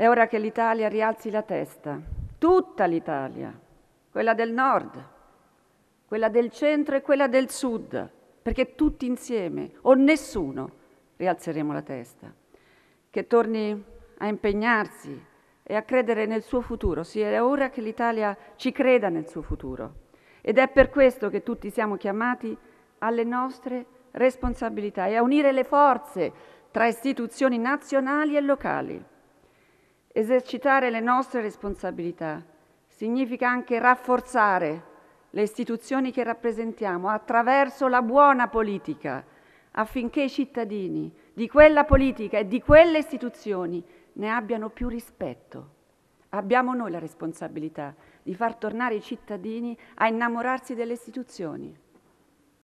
È ora che l'Italia rialzi la testa, tutta l'Italia, quella del nord, quella del centro e quella del sud, perché tutti insieme o nessuno rialzeremo la testa. Che torni a impegnarsi e a credere nel suo futuro. Sì, è ora che l'Italia ci creda nel suo futuro. Ed è per questo che tutti siamo chiamati alle nostre responsabilità e a unire le forze tra istituzioni nazionali e locali. Esercitare le nostre responsabilità significa anche rafforzare le istituzioni che rappresentiamo attraverso la buona politica, affinché i cittadini di quella politica e di quelle istituzioni ne abbiano più rispetto. Abbiamo noi la responsabilità di far tornare i cittadini a innamorarsi delle istituzioni.